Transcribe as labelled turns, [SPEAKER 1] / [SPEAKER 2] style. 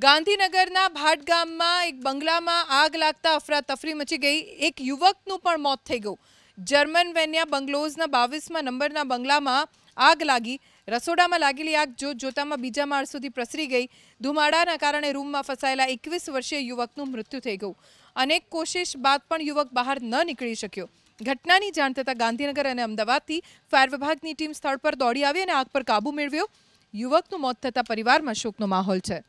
[SPEAKER 1] ગાંધીનગરના ભાટ ગામમાં એક બંગલામાં આગ લાગતા અફરાતફરી મચી ગઈ એક યુવકનું પણ મોત થઈ ગયું જર્મન વેન્યા બંગલોઝના બાવીસમાં નંબરના બંગલામાં આગ લાગી રસોડામાં લાગેલી આગ જો જોતામાં બીજા માળ સુધી પ્રસરી ગઈ ધુમાડાના કારણે રૂમમાં ફસાયેલા એકવીસ વર્ષીય યુવકનું મૃત્યુ થઈ ગયું અનેક કોશિશ બાદ પણ યુવક બહાર ન નીકળી શક્યો ઘટનાની જાણ થતાં ગાંધીનગર અને અમદાવાદથી ફાયર વિભાગની ટીમ સ્થળ પર દોડી આવી અને આગ પર કાબૂ મેળવ્યો યુવકનું મોત થતાં પરિવારમાં શોકનો માહોલ છે